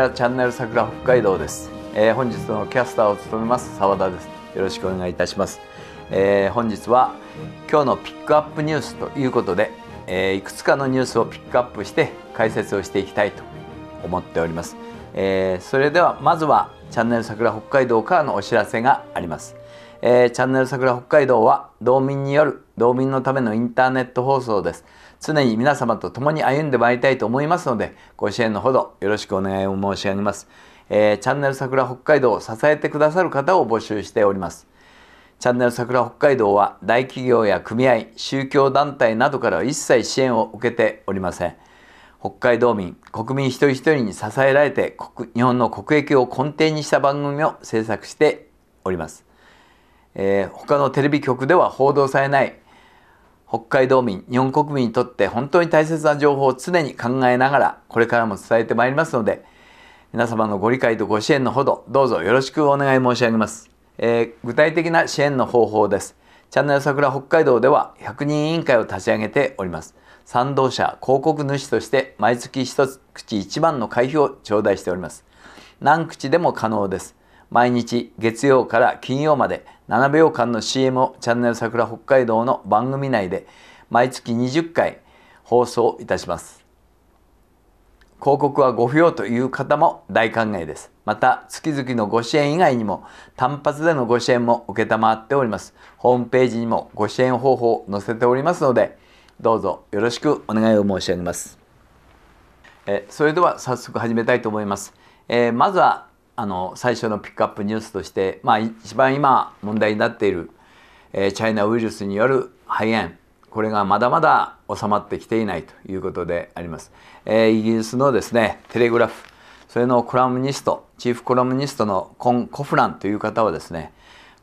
はチャンネル桜北海道です、えー、本日のキャスターを務めます澤田ですよろしくお願いいたします、えー、本日は今日のピックアップニュースということで、えー、いくつかのニュースをピックアップして解説をしていきたいと思っております、えそれではまずはチャンネル桜北海道からのお知らせがあります、えチャンネル桜北海道は道民による道民のためのインターネット放送です常に皆様と共に歩んでまいりたいと思いますので、ご支援のほどよろしくお願いを申し上げます。えー、チャンネル桜北海道を支えてくださる方を募集しております。チャンネル桜北海道は大企業や組合、宗教団体などから一切支援を受けておりません。北海道民、国民一人一人に支えられて日本の国益を根底にした番組を制作しております。えー、他のテレビ局では報道されない北海道民、日本国民にとって本当に大切な情報を常に考えながら、これからも伝えてまいりますので、皆様のご理解とご支援のほど、どうぞよろしくお願い申し上げます。えー、具体的な支援の方法です。チャンネル桜北海道では100人委員会を立ち上げております。賛同者、広告主として毎月1口1番の会費を頂戴しております。何口でも可能です。毎日月曜から金曜まで7秒間の CM をチャンネル桜北海道の番組内で毎月20回放送いたします。広告はご不要という方も大歓迎です。また、月々のご支援以外にも、単発でのご支援も承っております。ホームページにもご支援方法を載せておりますので、どうぞよろしくお願いを申し上げます。えそれでは早速始めたいと思います。えー、まずはあの最初のピックアップニュースとして、まあ、一番今問題になっている、えー、チャイナウイルスによる肺炎これがまだまだ収まってきていないということであります、えー、イギリスのですねテレグラフそれのコラムニストチーフコラムニストのコン・コフランという方はですね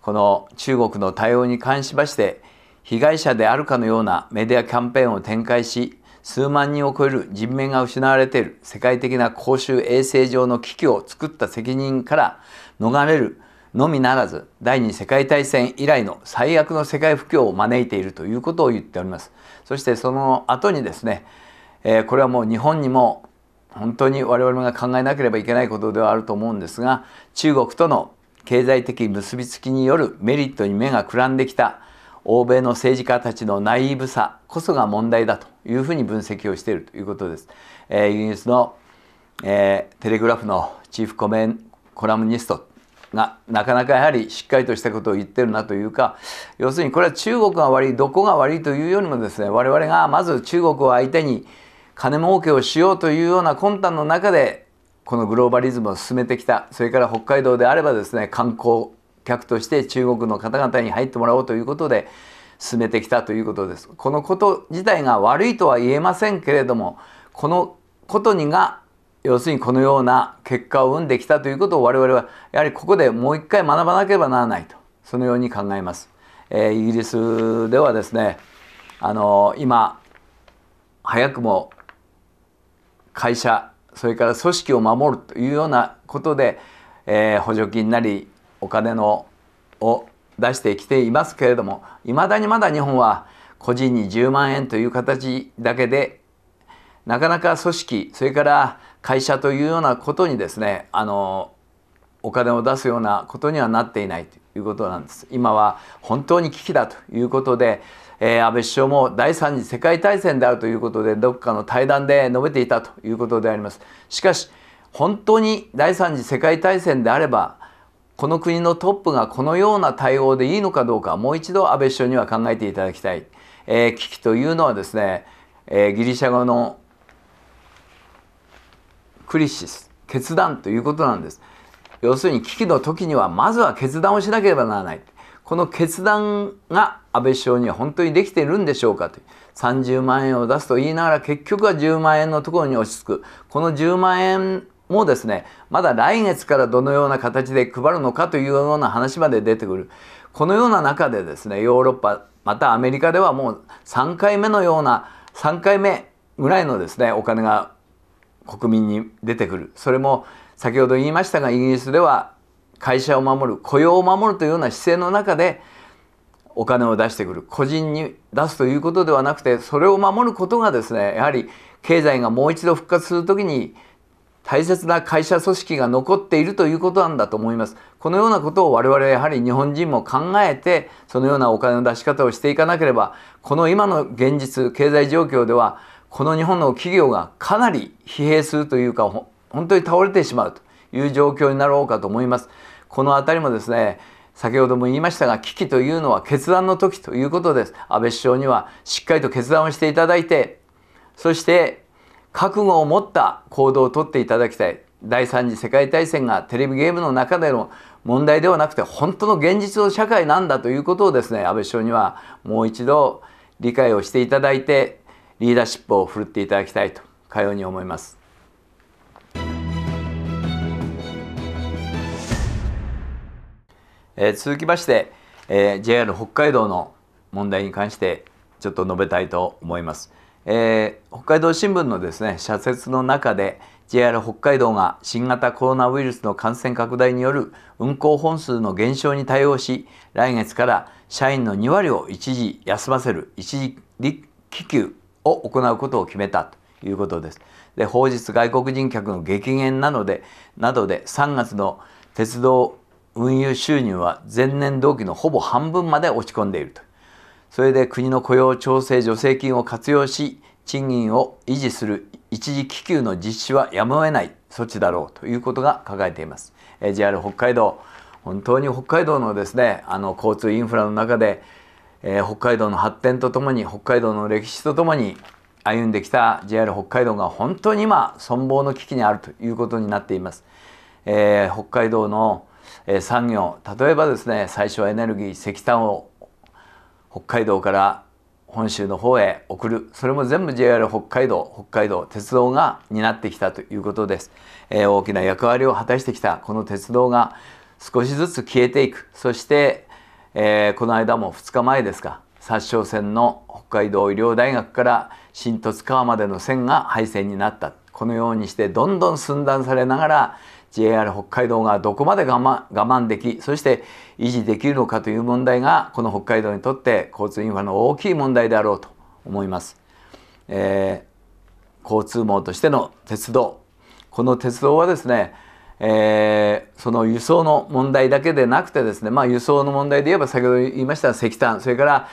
この中国の対応に関しまして被害者であるかのようなメディアキャンペーンを展開し数万人を超える人命が失われている世界的な公衆衛生上の危機を作った責任から逃れるのみならず第二次世界大戦以来の最悪の世界不況を招いているということを言っておりますそしてその後にですね、えー、これはもう日本にも本当に我々が考えなければいけないことではあると思うんですが中国との経済的結びつきによるメリットに目がくらんできた欧米の政治家たちのナイーブさこそが問題だというふうに分析をしているということです。えー、イギリスの、えー、テレグラフのチーフコメンコラムニストがなかなかやはりしっかりとしたことを言ってるなというか要するにこれは中国が悪いどこが悪いというよりもですね我々がまず中国を相手に金儲けをしようというような魂胆の中でこのグローバリズムを進めてきたそれから北海道であればですね観光客として中国の方々に入ってもらおうということで進めてきたということです。このこと自体が悪いとは言えませんけれどもこのことにが要するにこのような結果を生んできたということを我々はやはりここでもう一回学ばなければならないとそのように考えます。えー、イギリスではですねあの今早くも会社それから組織を守るというようなことで、えー、補助金なりお金のを出してきていますけれども未だにまだ日本は個人に10万円という形だけでなかなか組織それから会社というようなことにですねあのお金を出すようなことにはなっていないということなんです。今は本当に危機だということで、えー、安倍首相も第3次世界大戦であるということでどこかの対談で述べていたということであります。しかし本当に第3次世界大戦であればこの国のトップがこのような対応でいいのかどうかもう一度安倍首相には考えていただきたい、えー、危機というのはですね、えー、ギリシャ語のクリシス決断ということなんです要するに危機の時にはまずは決断をしなければならないこの決断が安倍首相には本当にできているんでしょうかと30万円を出すと言いながら結局は10万円のところに落ち着くこの10万円もですねまだ来月からどのような形で配るのかというような話まで出てくるこのような中でですねヨーロッパまたアメリカではもう3回目のような3回目ぐらいのですねお金が国民に出てくるそれも先ほど言いましたがイギリスでは会社を守る雇用を守るというような姿勢の中でお金を出してくる個人に出すということではなくてそれを守ることがですねやはり経済がもう一度復活する時に大切な会社組織が残っているということなんだと思います。このようなことを我々はやはり日本人も考えてそのようなお金の出し方をしていかなければこの今の現実経済状況ではこの日本の企業がかなり疲弊するというか本当に倒れてしまうという状況になろうかと思います。このあたりもですね先ほども言いましたが危機というのは決断の時ということです。安倍首相にはしっかりと決断をしていただいてそして覚悟を持った行動をとっていただきたい第3次世界大戦がテレビゲームの中での問題ではなくて本当の現実の社会なんだということをですね安倍首相にはもう一度理解をしていただいてリーダーシップを振るっていただきたいとかように思います。えー、続きまして、えー、JR 北海道の問題に関してちょっと述べたいと思います。えー、北海道新聞のですね社説の中で JR 北海道が新型コロナウイルスの感染拡大による運行本数の減少に対応し来月から社員の2割を一時休ませる一時帰休を行うことを決めたということです。で法日外国人客の激減なのでなどで3月の鉄道運輸収入は前年同期のほぼ半分まで落ち込んでいるとそれで国の雇用調整助成金を活用し賃金を維持する一時気給の実施はやむを得ない措置だろうということが書かれています。え JR 北海道本当に北海道のですねあの交通インフラの中で、えー、北海道の発展とともに北海道の歴史とともに歩んできた JR 北海道が本当に今存亡の危機にあるということになっています。えー、北海道の、え産業例えばですね最初はエネルギー石炭を北海道から本州の方へ送るそれも全部 JR 北海道北海道鉄道が担ってきたということです、えー、大きな役割を果たしてきたこの鉄道が少しずつ消えていくそして、えー、この間も2日前ですか殺沼線の北海道医療大学から新十津川までの線が廃線になったこのようにしてどんどん寸断されながら JR 北海道がどこまで我慢我慢できそして維持できるのかという問題がこの北海道にとって交通インフラの大きい問題であろうと思います、えー、交通網としての鉄道この鉄道はですね、えー、その輸送の問題だけでなくてですね、まあ、輸送の問題で言えば先ほど言いました石炭それから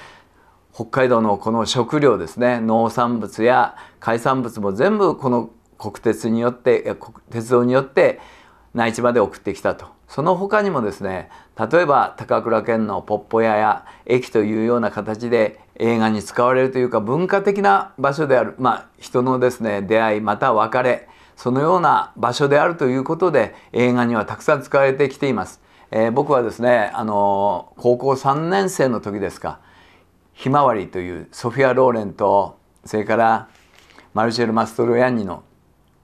北海道のこの食料ですね農産物や海産物も全部この国鉄によって鉄道によって内地まで送ってきたとその他にもですね例えば高倉健のポッポ屋や駅というような形で映画に使われるというか文化的な場所であるまあ人のですね出会いまた別れそのような場所であるということで映画にはたくさん使われてきています。えー、僕はですねあの高校3年生の時ですか「ひまわり」というソフィア・ローレンとそれからマルシェル・マストロヤンニの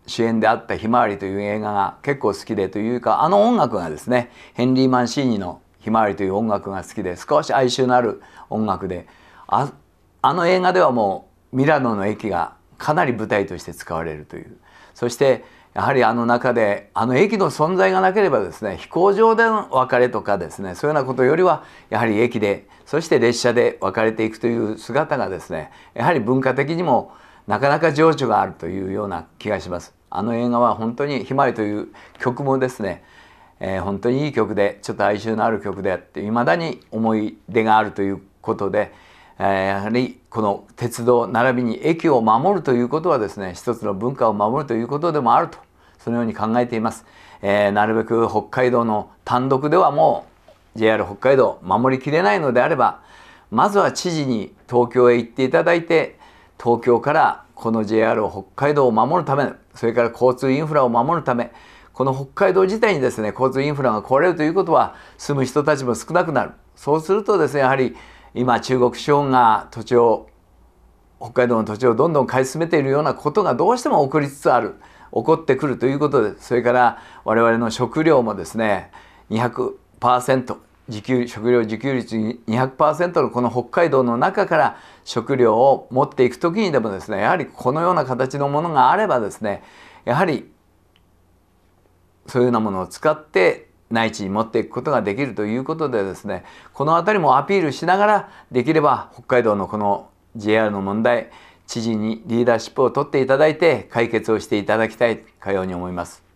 主演であった「ひまわり」という映画が結構好きでというかあの音楽がですねヘンリー・マンシーニの「ひまわり」という音楽が好きで少し哀愁のある音楽でああの映画ではもうミラノの駅がかなり舞台として使われるというそしてやはりあの中であの駅の存在がなければですね飛行場での別れとかですねそういうようなことよりはやはり駅でそして列車で別れていくという姿がですねやはり文化的にもなかなか情緒があるというような気がします。あの映画は本当に「ひまわり」という曲もですね、えー、本当にいい曲でちょっと哀愁のある曲であっていまだに思い出があるということで、えー、やはりこの鉄道並びに駅を守るということはですね一つの文化を守るということでもあるとそのように考えています。えー、なるべく北海道の単独ではもう JR 北海道守りきれないのであればまずは知事に東京へ行っていただいて東京からこの JR 北海道を守るためそれから交通インフラを守るためこの北海道自体にですね交通インフラが壊れるということは住む人たちも少なくなるそうするとですねやはり今中国資本が土地を北海道の土地をどんどん買い進めているようなことがどうしても起こりつつある起こってくるということでそれから我々の食料もですね200%自給食料自給率200%のこの北海道の中から食料を持っていく時にでもですねやはりこのような形のものがあればですねやはりそういうようなものを使って内地に持っていくことができるということでですねこの辺りもアピールしながらできれば北海道のこの JR の問題知事にリーダーシップを取っていただいて解決をしていただきたいかように思います。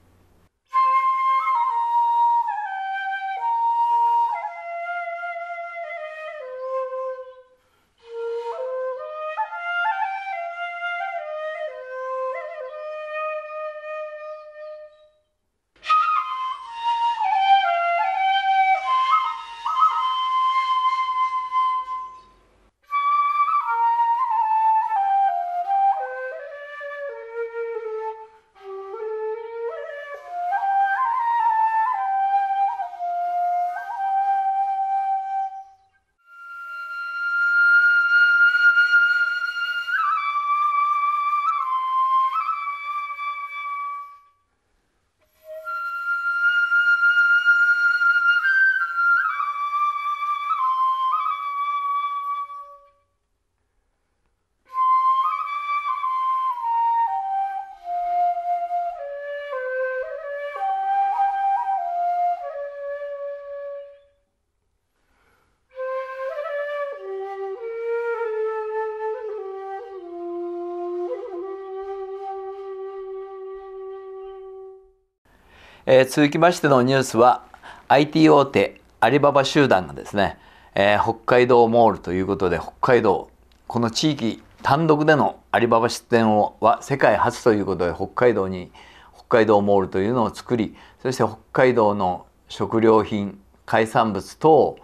えー、続きましてのニュースは IT 大手アリババ集団がですね、えー、北海道モールということで北海道この地域単独でのアリババ出店をは世界初ということで北海道に北海道モールというのを作りそして北海道の食料品海産物等を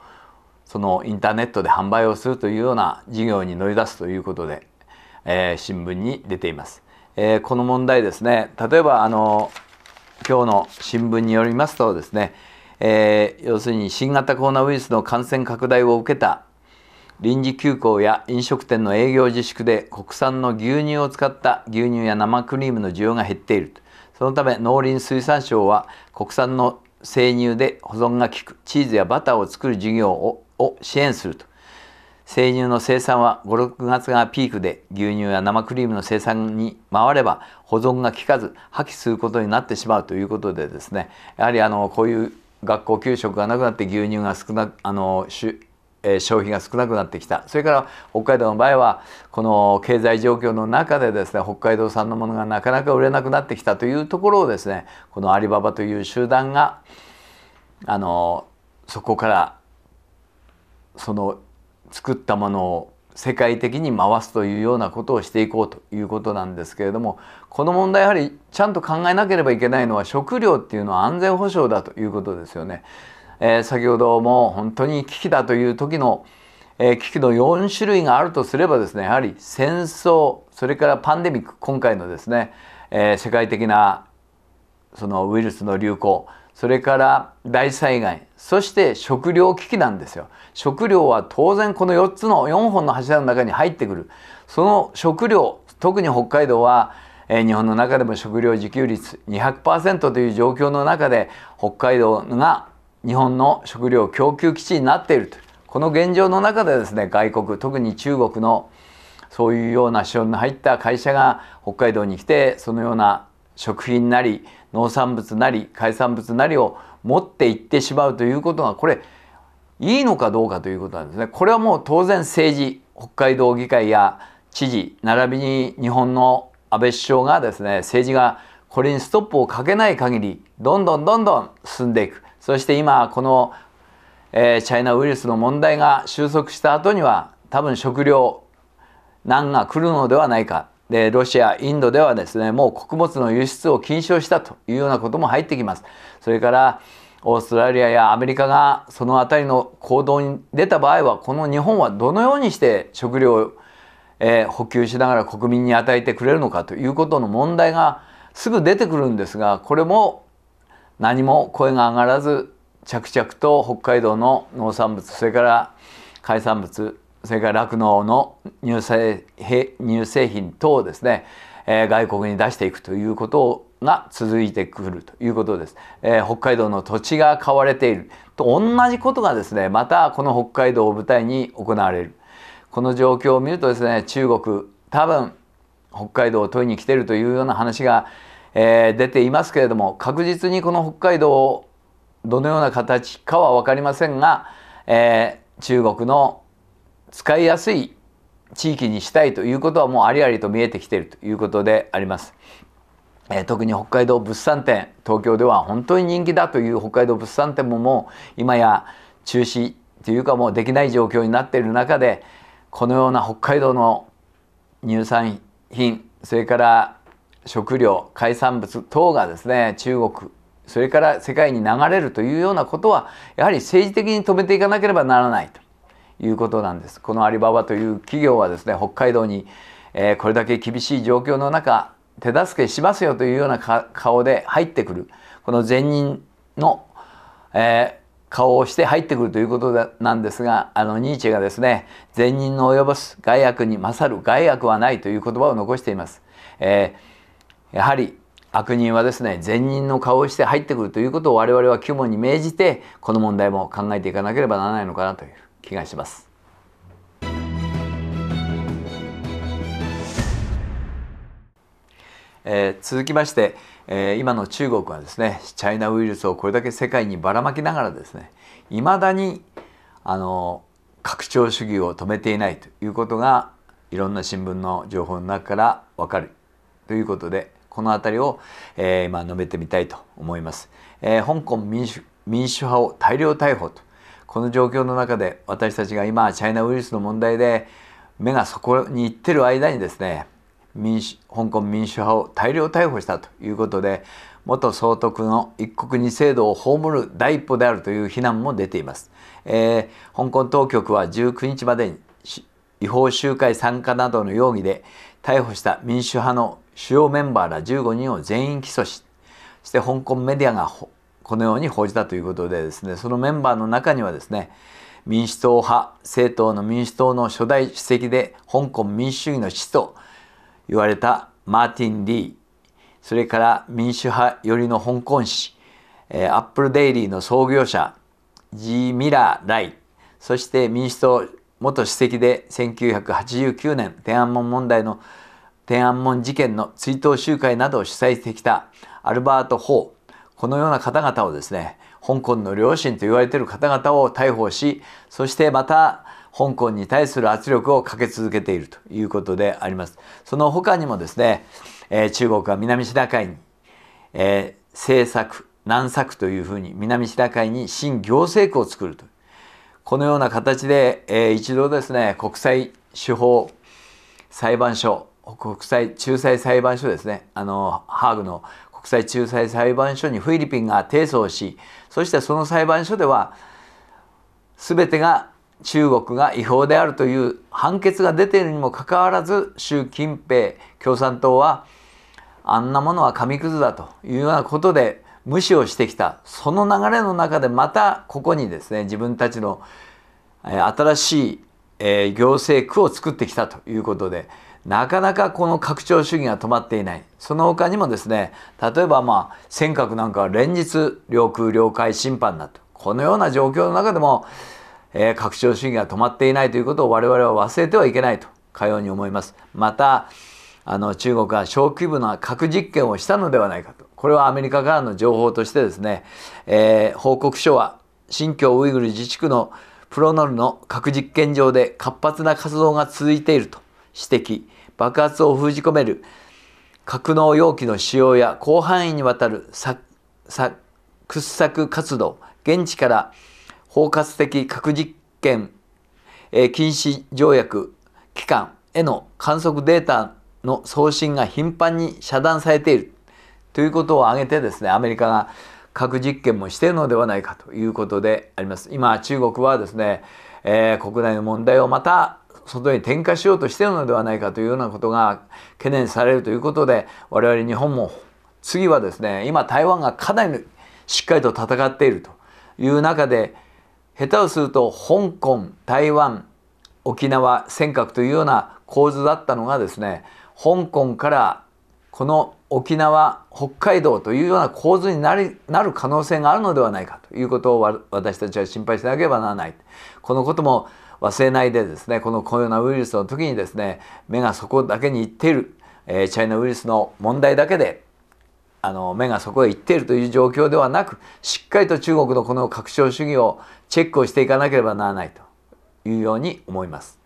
そのインターネットで販売をするというような事業に乗り出すということで、えー、新聞に出ています。えー、この問題ですね例えばあの今日の新聞によりますとですね、えー、要するに新型コロナウイルスの感染拡大を受けた臨時休校や飲食店の営業自粛で国産の牛乳を使った牛乳や生クリームの需要が減っているそのため農林水産省は国産の生乳で保存がきくチーズやバターを作る事業を支援すると生乳の生産は56月がピークで牛乳や生クリームの生産に回れば保存が効かず破棄することになってしまうということでですねやはりあのこういう学校給食がなくなって牛乳が少なあのえ消費が少なくなってきたそれから北海道の場合はこの経済状況の中でですね北海道産のものがなかなか売れなくなってきたというところをですねこのアリババという集団があのそこからその作ったものを世界的に回すというようなことをしていこうということなんですけれどもこの問題やはりちゃんと考えなければいけないのは食料っていうのは安全保障だということですよね。えー、先ほども本当に危機だという時の、えー、危機の4種類があるとすればですねやはり戦争それからパンデミック今回のですね、えー、世界的なそのウイルスの流行それから大災害そして食糧危機なんですよ食料は当然この4つの4本の柱の中に入ってくるその食料特に北海道は日本の中でも食料自給率200%という状況の中で北海道が日本の食料供給基地になっているとこの現状の中でですね外国特に中国のそういうような資本の入った会社が北海道に来てそのような食品なり農産物なり海産物なりを持っていってしまうということがこれいいのかどうかということなんですね。これはもう当然政治北海道議会や知事並びに日本の安倍首相がですね政治がこれにストップをかけない限りどんどんどんどん進んでいくそして今この、えー、チャイナウイルスの問題が収束した後には多分食料難が来るのではないかでロシアインドではですねもう穀物の輸出を禁止をしたというようなことも入ってきますそれからオーストラリアやアメリカがその辺りの行動に出た場合はこの日本はどのようにして食料を、えー、補給しながら国民に与えてくれるのかということの問題がすぐ出てくるんですがこれも何も声が上がらず着々と北海道の農産物それから海産物それから酪農の乳製乳製品等をですね、えー、外国に出していくということが続いてくるということです、えー、北海道の土地が買われていると同じことがですねまたこの北海道を舞台に行われるこの状況を見るとですね中国多分北海道を取りに来てるというような話が、えー、出ていますけれども確実にこの北海道をどのような形かは分かりませんが、えー、中国の使いやすい地域にしたいということはもうありありと見えてきているということであります。え特に北海道物産展東京では本当に人気だという北海道物産展ももう今や中止というかもうできない状況になっている中でこのような北海道の乳産品それから食料海産物等がですね中国それから世界に流れるというようなことはやはり政治的に止めていかなければならないということなんですこのアリババという企業はですね北海道に、えー、これだけ厳しい状況の中手助けしますよというような顔で入ってくるこの前任の、えー、顔をして入ってくるということなんですがあのニーチェがですね前任の及ぼす害悪に勝る害悪はないという言葉を残しています。えー、やはり悪人はですね善人の顔をして入ってくるということを我々は肝に銘じてこの問題も考えていかなければならないのかなという気がしますえー、続きまして、えー、今の中国はですねチャイナウイルスをこれだけ世界にばらまきながらですねいまだにあの拡張主義を止めていないということがいろんな新聞の情報の中からわかるということでこの辺りを、えー、今述べてみたいと思います。えー、香港民主民主派を大量逮捕とこの状況の中で私たちが今チャイナウイルスの問題で目がそこに行ってる間にですね民主香港民主派を大量逮捕したということで元総督の一国二制度を葬る第一歩であるという非難も出ています、えー、香港当局は19日までに違法集会参加などの容疑で逮捕した民主派の主要メンバーら15人を全員起訴しそして香港メディアがこのように報じたということでですねそのメンバーの中にはですね民主党派政党の民主党の初代主席で香港民主主義の父と言われたマーティン・リーそれから民主派寄りの香港市アップルデイリーの創業者ジー・ミラー・ライそして民主党元主席で1989年天安門問題の天安門事件の追悼集会などを主催してきたアルバート・ホーこのような方々をですね、香港の両親と言われている方々を逮捕し、そしてまた香港に対する圧力をかけ続けているということであります。その他にもですね、えー、中国は南シナ海に、えー、政策、南策というふうに南シナ海に新行政区を作ると。このような形で、えー、一度ですね、国際司法裁判所国際仲裁裁判所ですねあのハーグの際仲裁裁判所にフィリピンが提訴をしそしてその裁判所では全てが中国が違法であるという判決が出ているにもかかわらず習近平共産党はあんなものは紙くずだというようなことで無視をしてきたその流れの中でまたここにですね自分たちの新しい行政区を作ってきたということで。なかなかこの拡張主義が止まっていないその他にもですね例えばまあ尖閣なんかは連日領空領海侵犯だとこのような状況の中でも、えー、拡張主義が止まっていないということを我々は忘れてはいけないとかように思います。またあの中国は小規模な核実験をしたのではないかとこれはアメリカからの情報としてですね、えー、報告書は新疆ウイグル自治区のプロノルの核実験場で活発な活動が続いていると指摘爆発を封じ込める格納容器の使用や広範囲にわたる掘削活動現地から包括的核実験、え禁止条約機関への観測データの送信が頻繁に遮断されているということを挙げてですねアメリカが核実験もしているのではないかということであります。今中国はですね、えー、国内の問題をまた外に転嫁しようとしているのではないかというようなことが懸念されるということで我々日本も次はですね今台湾がかなりしっかりと戦っているという中で下手をすると香港台湾沖縄尖閣というような構図だったのがですね香港からこの沖縄北海道というような構図になりなる可能性があるのではないかということを私たちは心配しなければならないこのことも忘れないでですねこのコロナウイルスの時にですね目がそこだけにいっている、えー、チャイナウイルスの問題だけであの目がそこへいっているという状況ではなくしっかりと中国のこの拡張主義をチェックをしていかなければならないというように思います。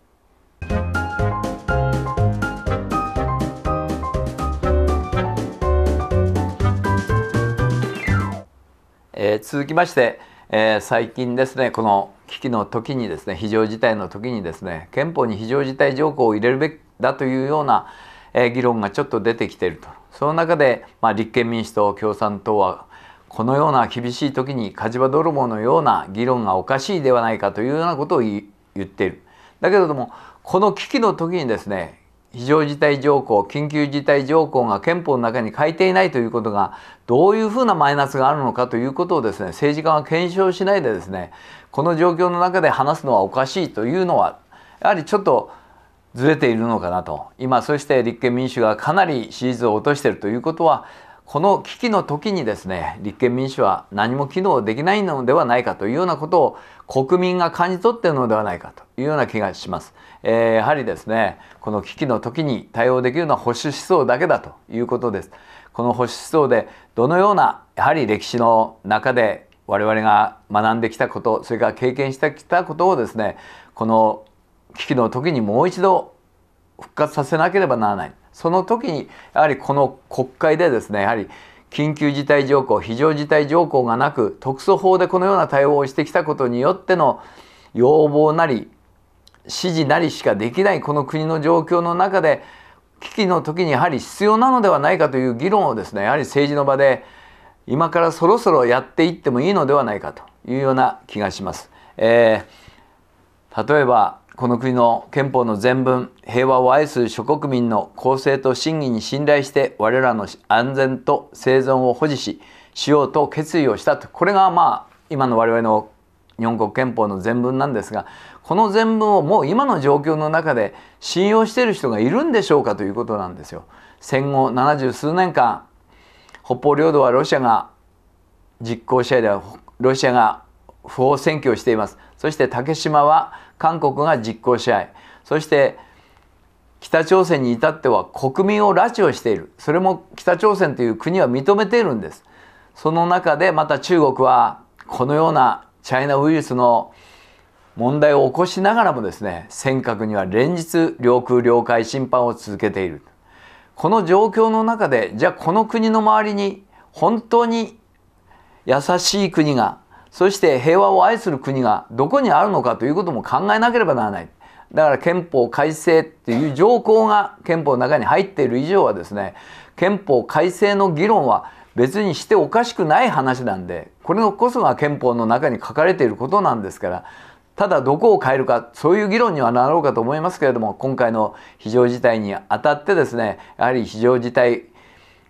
えー、続きまして、えー、最近ですねこの危機の時にですね非常事態の時にですね憲法に非常事態条項を入れるべきだというような、え議論がちょっと出てきているとその中で、まあ、立憲民主党共産党はこのような厳しい時に火事場泥棒のような議論がおかしいではないかというようなことを言っている。だけれどもこの危機の時にですね非常事態条項緊急事態条項が憲法の中に書いていないということがどういうふうなマイナスがあるのかということをですね政治家は検証しないでですねこの状況の中で話すのはおかしいというのはやはりちょっとずれているのかなと今そして立憲民主がかなり支持率を落としているということはこの危機の時にですね立憲民主は何も機能できないのではないかというようなことを国民が感じ取っているのではないかというような気がします、えー、やはりですねこの危機の時に対応できるのは保守思想だけだということですこの保守思想でどのようなやはり歴史の中で我々が学んできたことそれから経験してきたことをですねこの危機の時にもう一度復活させなければならないその時にやはりこの国会でですねやはり緊急事態条項非常事態条項がなく特措法でこのような対応をしてきたことによっての要望なり指示なりしかできないこの国の状況の中で危機の時にやはり必要なのではないかという議論をですねやはり政治の場で今からそろそろやっていってもいいのではないかというような気がします。えー、例えばこの国の憲法の全文平和を愛する諸国民の公正と真偽に信頼して我らの安全と生存を保持ししようと決意をしたとこれがまあ今の我々の日本国憲法の全文なんですがこの全文をもう今の状況の中で信用している人がいるんでしょうかということなんですよ。戦後70数年間北方領土はロシアが実効支配ではロシアが不法占拠をしていますそして竹島は韓国が実効支配そして北朝鮮に至っては国民を拉致をしているそれも北朝鮮という国は認めているんですその中でまた中国はこのようなチャイナウイルスの問題を起こしながらもですね尖閣には連日領空領海侵犯を続けているこの状況の中でじゃあこの国の周りに本当に優しい国がそして平和を愛する国がどこにあるのかということも考えなければならないだから憲法改正っていう条項が憲法の中に入っている以上はですね憲法改正の議論は別にしておかしくない話なんでこれのこそが憲法の中に書かれていることなんですからただどこを変えるかそういう議論にはなろうかと思いますけれども今回の非常事態にあたってですねやはり非常事態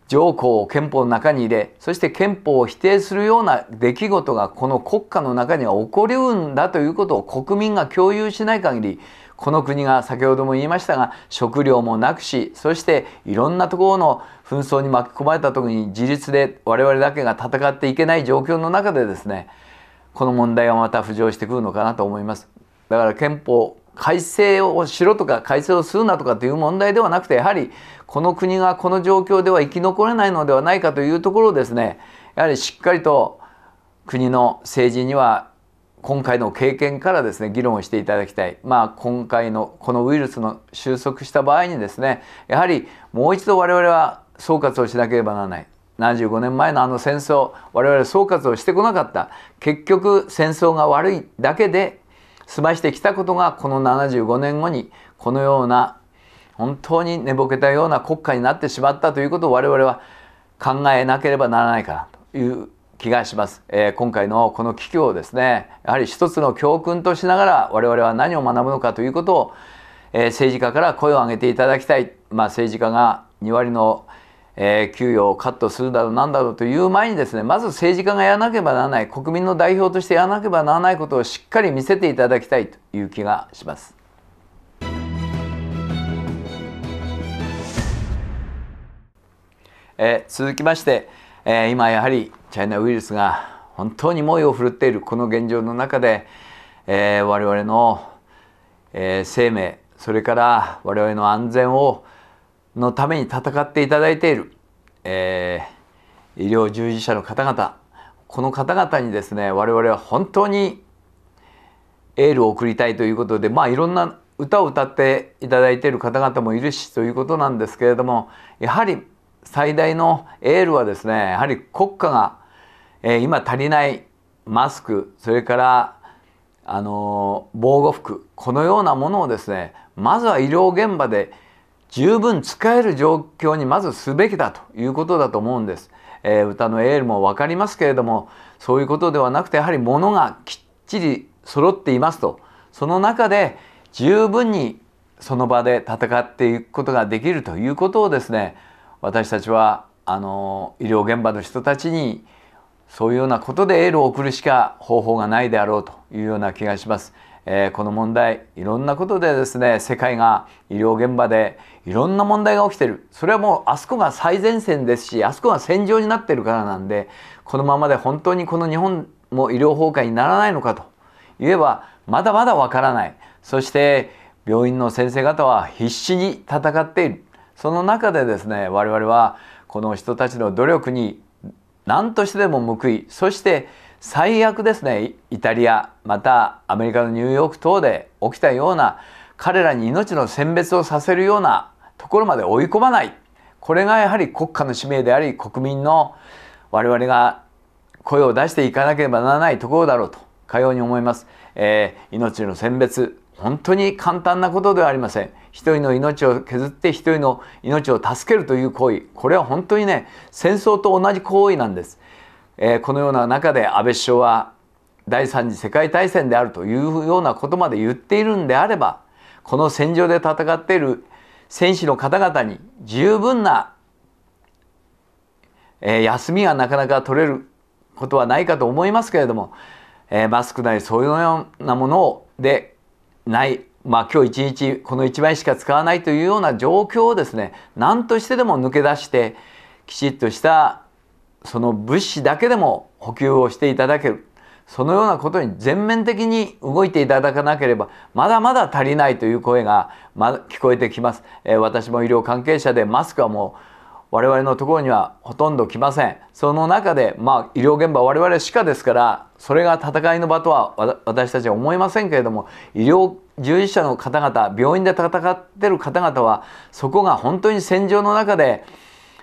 条項を憲法の中に入れそして憲法を否定するような出来事がこの国家の中には起こりうるんだということを国民が共有しない限りこの国が先ほども言いましたが食料もなくしそしていろんなところの紛争に巻き込まれた時に自立で我々だけが戦っていけない状況の中でですねこの問題がまた浮上してくるのかなと思います。だから憲法改正をしろとか改正をするなとかという問題ではなくてやはりこの国がこの状況では生き残れないのではないかというところをですねやはりしっかりと国の政治には今回の経験からですね議論をしていただきたい、まあ、今回のこのウイルスの収束した場合にですねやはりもう一度我々は総括をしなければならない75年前のあの戦争我々総括をしてこなかった結局戦争が悪いだけで済ましてきたことがこの75年後にこのような本当に寝ぼけたような国家になってしまったということを我々は考えなければならないかなという気がします、えー、今回のこの危機をですねやはり一つの教訓としながら我々は何を学ぶのかということを、えー、政治家から声を上げていただきたい、まあ、政治家が2割のえー、給与をカットするだろうなんだろうという前にですねまず政治家がやらなければならない国民の代表としてやらなければならないことをしっかり見せていただきたいという気がします。えー、続きまして、えー、今やはりチャイナウイルスが本当に猛威を振るっているこの現状の中で、えー、我々の、えー、生命それから我々の安全をのために戦っていただいている、えー、医療従事者の方々この方々にですね我々は本当にエールを送りたいということでまあいろんな歌を歌っていただいている方々もいるしということなんですけれどもやはり最大のエールはですねやはり国家が、えー、今足りないマスクそれからあの防護服このようなものをですねまずは医療現場で十分使える状況にまずすべきだということだと思うんです。えー、歌のエールも分かりますけれどもそういうことではなくてやはり物がきっちり揃っていますとその中で十分にその場で戦っていくことができるということをですね私たちはあの医療現場の人たちにそういうようなことでエールを送るしか方法がないであろうというような気がします。えー、この問題いろんなことでですね世界が医療現場でいろんな問題が起きてるそれはもうあそこが最前線ですしあそこが戦場になってるからなんでこのままで本当にこの日本も医療崩壊にならないのかといえばまだまだわからないそして病院の先生方は必死に戦っているその中でですね我々はこの人たちの努力に何としてでも報いそして最悪ですねイタリアまたアメリカのニューヨーク等で起きたような彼らに命の選別をさせるようなところまで追い込まないこれがやはり国家の使命であり国民の我々が声を出していかなければならないところだろうとかように思います、えー、命の選別本当に簡単なことではありません一人の命を削って一人の命を助けるという行為これは本当にね戦争と同じ行為なんですえー、このような中で安倍首相は第3次世界大戦であるというようなことまで言っているんであればこの戦場で戦っている戦士の方々に十分な、えー、休みがなかなか取れることはないかと思いますけれども、えー、マスクなりそういうようなものをでないまあ、今日一日この1枚しか使わないというような状況をですね何としてでも抜け出してきちっとしたその物資だけでも補給をしていただけるそのようなことに全面的に動いていただかなければまだまだ足りないという声が、聞こえてきます、えー、私も医療関係者でマスクはもう我々のところにはほとんど来ませんその中で、まあ、医療現場我々歯科ですからそれが戦いの場とは私たちは思いませんけれども医療従事者の方々病院で戦っている方々はそこが本当に戦場の中で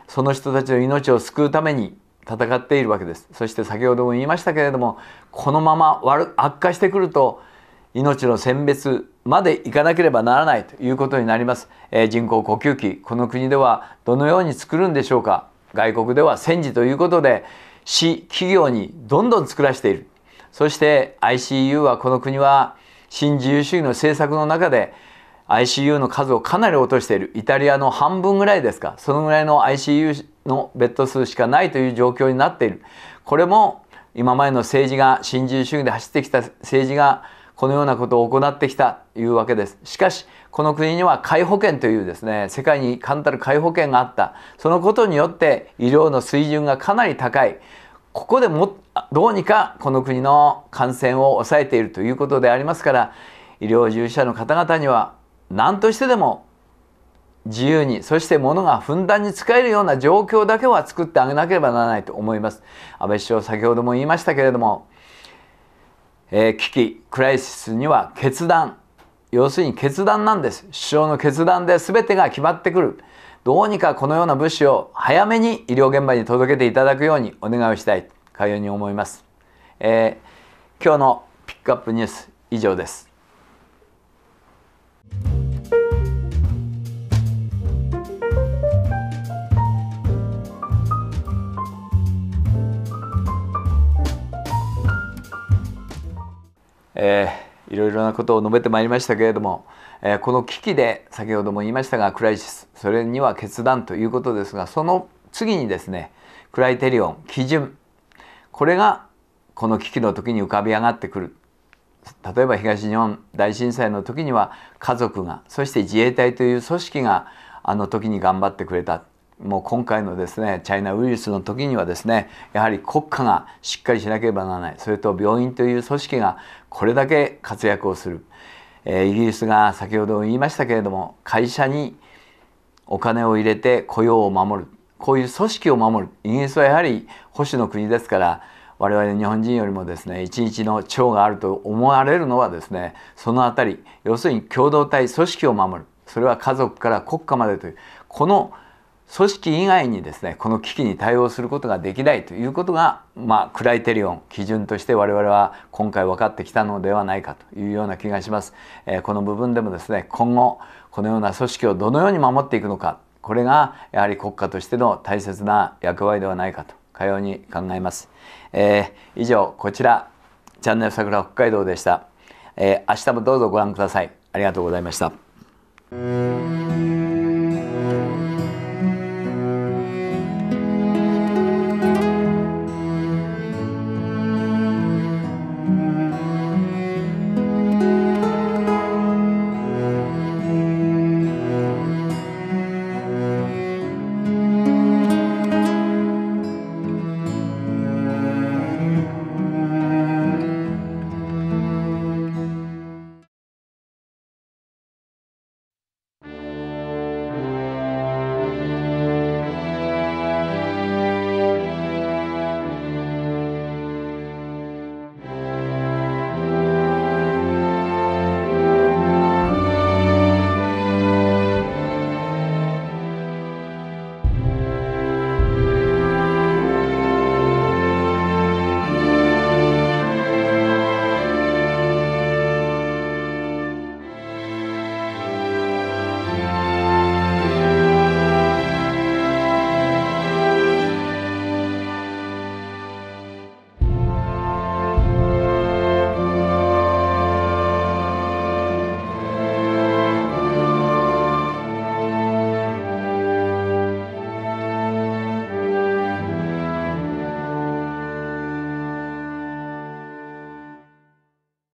その人たちの命を救うために戦っているわけですそして先ほども言いましたけれどもこのまま悪悪化してくると命の選別までいかなければならないということになります、えー、人工呼吸器この国ではどのように作るんでしょうか外国では戦時ということで市企業にどんどん作らせているそして ICU はこの国は新自由主義の政策の中で ICU の数をかなり落としているイタリアの半分ぐらいですかそのぐらいの ICU のベッド数しかないという状況になっているこれも今までの政治が新自由主義で走ってきた政治がこのようなことを行ってきたというわけですしかしこの国には皆保険というですね世界に冠たる皆保険があったそのことによって医療の水準がかなり高いここでもどうにかこの国の感染を抑えているということでありますから医療従事者の方々には何としてでも自由にそして物がふんだんに使えるような状況だけは作ってあげなければならないと思います安倍首相先ほども言いましたけれども、えー、危機クライシスには決断要するに決断なんです首相の決断で全てが決まってくるどうにかこのような物資を早めに医療現場に届けていただくようにお願いをしたいかように思います、えー、今日のピックアップニュース以上ですえー、いろいろなことを述べてまいりましたけれども、えー、この危機で先ほども言いましたがクライシスそれには決断ということですがその次にですねクライテリオン基準これがこの危機の時に浮かび上がってくる例えば東日本大震災の時には家族がそして自衛隊という組織があの時に頑張ってくれたもう今回のですねチャイナウイルスの時にはですねやはり国家がしっかりしなければならないそれと病院という組織がこれだけ活躍をする、えイギリスが先ほども言いましたけれども会社にお金を入れて雇用を守るこういう組織を守るイギリスはやはり保守の国ですから我々日本人よりもですね一日の長があると思われるのはですねその辺り要するに共同体組織を守るそれは家族から国家までというこの組織以外にですねこの危機に対応することができないということが、まあ、クライテリオン基準として我々は今回分かってきたのではないかというような気がします。えー、この部分でもですね今後このような組織をどのように守っていくのかこれがやはり国家としての大切な役割ではないかとかように考えます。えー、以上こちらチャンネル桜北海道でした、えー、明日もどうぞご覧ください。ありがとうございました。